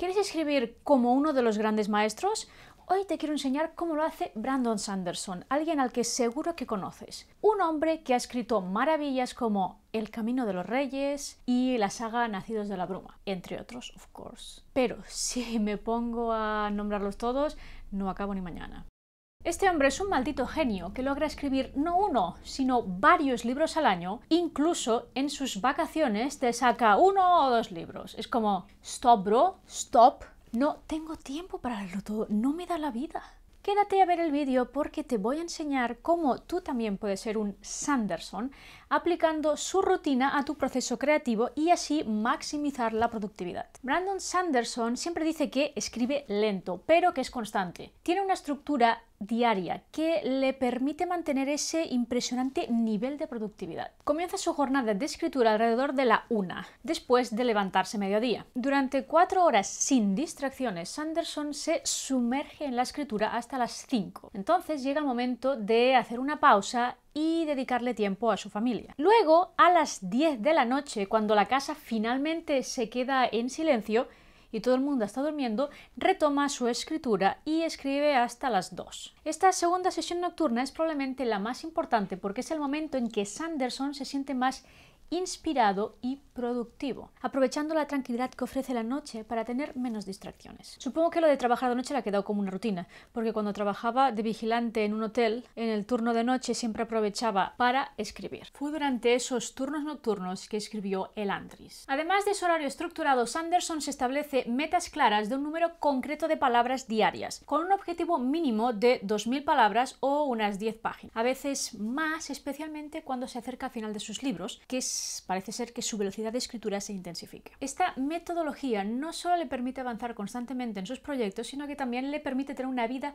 ¿Quieres escribir como uno de los grandes maestros? Hoy te quiero enseñar cómo lo hace Brandon Sanderson, alguien al que seguro que conoces. Un hombre que ha escrito maravillas como El Camino de los Reyes y la saga Nacidos de la Bruma, entre otros, of course. Pero si me pongo a nombrarlos todos, no acabo ni mañana. Este hombre es un maldito genio que logra escribir no uno, sino varios libros al año, incluso en sus vacaciones te saca uno o dos libros. Es como, stop bro, stop, no tengo tiempo para leerlo todo, no me da la vida. Quédate a ver el vídeo porque te voy a enseñar cómo tú también puedes ser un Sanderson aplicando su rutina a tu proceso creativo y así maximizar la productividad. Brandon Sanderson siempre dice que escribe lento, pero que es constante. Tiene una estructura diaria que le permite mantener ese impresionante nivel de productividad. Comienza su jornada de escritura alrededor de la una, después de levantarse mediodía. Durante cuatro horas sin distracciones, Sanderson se sumerge en la escritura hasta las cinco. Entonces llega el momento de hacer una pausa y dedicarle tiempo a su familia. Luego, a las diez de la noche, cuando la casa finalmente se queda en silencio, y todo el mundo está durmiendo, retoma su escritura y escribe hasta las 2. Esta segunda sesión nocturna es probablemente la más importante porque es el momento en que Sanderson se siente más inspirado y productivo, aprovechando la tranquilidad que ofrece la noche para tener menos distracciones. Supongo que lo de trabajar de noche le ha quedado como una rutina, porque cuando trabajaba de vigilante en un hotel, en el turno de noche siempre aprovechaba para escribir. Fue durante esos turnos nocturnos que escribió El Andris. Además de su horario estructurado, Sanderson se establece metas claras de un número concreto de palabras diarias, con un objetivo mínimo de 2.000 palabras o unas 10 páginas, a veces más, especialmente cuando se acerca al final de sus libros, que es parece ser que su velocidad de escritura se intensifique. Esta metodología no solo le permite avanzar constantemente en sus proyectos, sino que también le permite tener una vida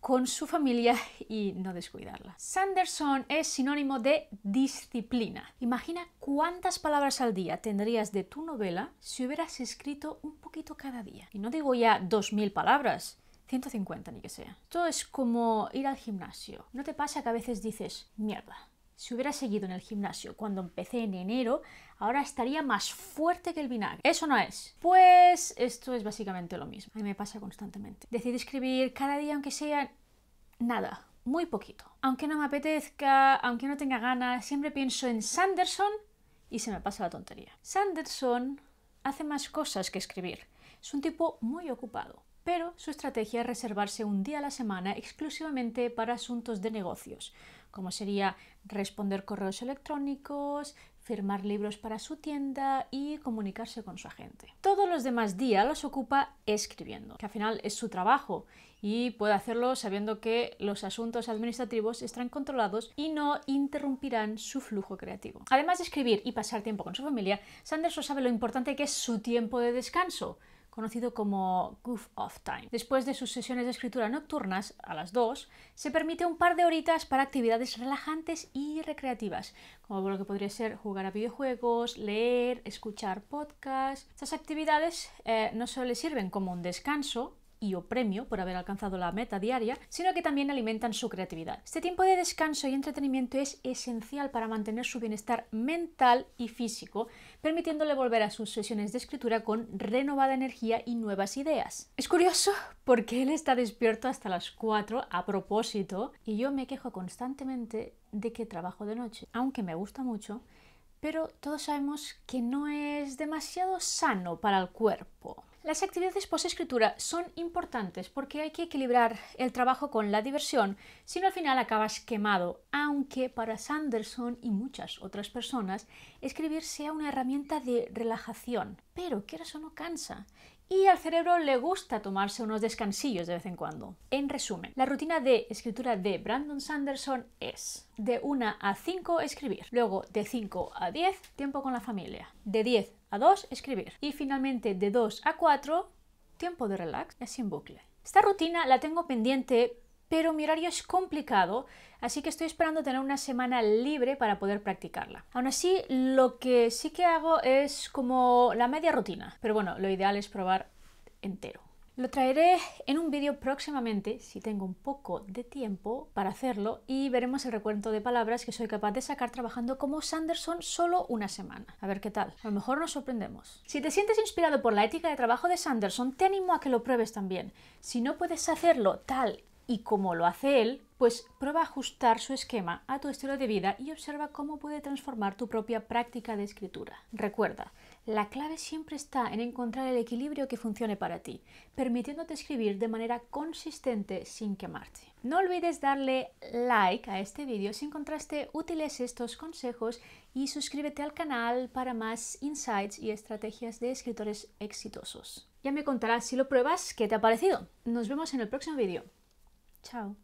con su familia y no descuidarla. Sanderson es sinónimo de disciplina. Imagina cuántas palabras al día tendrías de tu novela si hubieras escrito un poquito cada día. Y no digo ya 2.000 palabras, 150 ni que sea. Esto es como ir al gimnasio. ¿No te pasa que a veces dices, mierda, si hubiera seguido en el gimnasio cuando empecé en enero, ahora estaría más fuerte que el vinagre. Eso no es. Pues esto es básicamente lo mismo. A mí me pasa constantemente. Decidí escribir cada día, aunque sea nada, muy poquito. Aunque no me apetezca, aunque no tenga ganas, siempre pienso en Sanderson y se me pasa la tontería. Sanderson hace más cosas que escribir. Es un tipo muy ocupado pero su estrategia es reservarse un día a la semana exclusivamente para asuntos de negocios, como sería responder correos electrónicos, firmar libros para su tienda y comunicarse con su agente. Todos los demás días los ocupa escribiendo, que al final es su trabajo y puede hacerlo sabiendo que los asuntos administrativos están controlados y no interrumpirán su flujo creativo. Además de escribir y pasar tiempo con su familia, Sanderson sabe lo importante que es su tiempo de descanso conocido como goof off time. Después de sus sesiones de escritura nocturnas, a las 2, se permite un par de horitas para actividades relajantes y recreativas, como lo que podría ser jugar a videojuegos, leer, escuchar podcasts. Estas actividades eh, no solo sirven como un descanso, y o premio por haber alcanzado la meta diaria, sino que también alimentan su creatividad. Este tiempo de descanso y entretenimiento es esencial para mantener su bienestar mental y físico, permitiéndole volver a sus sesiones de escritura con renovada energía y nuevas ideas. Es curioso porque él está despierto hasta las 4 a propósito y yo me quejo constantemente de que trabajo de noche, aunque me gusta mucho, pero todos sabemos que no es demasiado sano para el cuerpo. Las actividades postescritura son importantes porque hay que equilibrar el trabajo con la diversión, si no al final acabas quemado, aunque para Sanderson y muchas otras personas escribir sea una herramienta de relajación, pero quieras eso no cansa y al cerebro le gusta tomarse unos descansillos de vez en cuando. En resumen, la rutina de escritura de Brandon Sanderson es de 1 a 5 escribir, luego de 5 a 10 tiempo con la familia, de 10 a 2 escribir y finalmente de 2 a 4 tiempo de relax, es sin bucle. Esta rutina la tengo pendiente pero mi horario es complicado, así que estoy esperando tener una semana libre para poder practicarla. Aún así, lo que sí que hago es como la media rutina, pero bueno, lo ideal es probar entero. Lo traeré en un vídeo próximamente, si tengo un poco de tiempo para hacerlo, y veremos el recuento de palabras que soy capaz de sacar trabajando como Sanderson solo una semana. A ver qué tal. A lo mejor nos sorprendemos. Si te sientes inspirado por la ética de trabajo de Sanderson, te animo a que lo pruebes también. Si no puedes hacerlo tal y como lo hace él, pues prueba a ajustar su esquema a tu estilo de vida y observa cómo puede transformar tu propia práctica de escritura. Recuerda, la clave siempre está en encontrar el equilibrio que funcione para ti, permitiéndote escribir de manera consistente sin quemarte. No olvides darle like a este vídeo si encontraste útiles estos consejos y suscríbete al canal para más insights y estrategias de escritores exitosos. Ya me contarás si lo pruebas qué te ha parecido. Nos vemos en el próximo vídeo. Chao.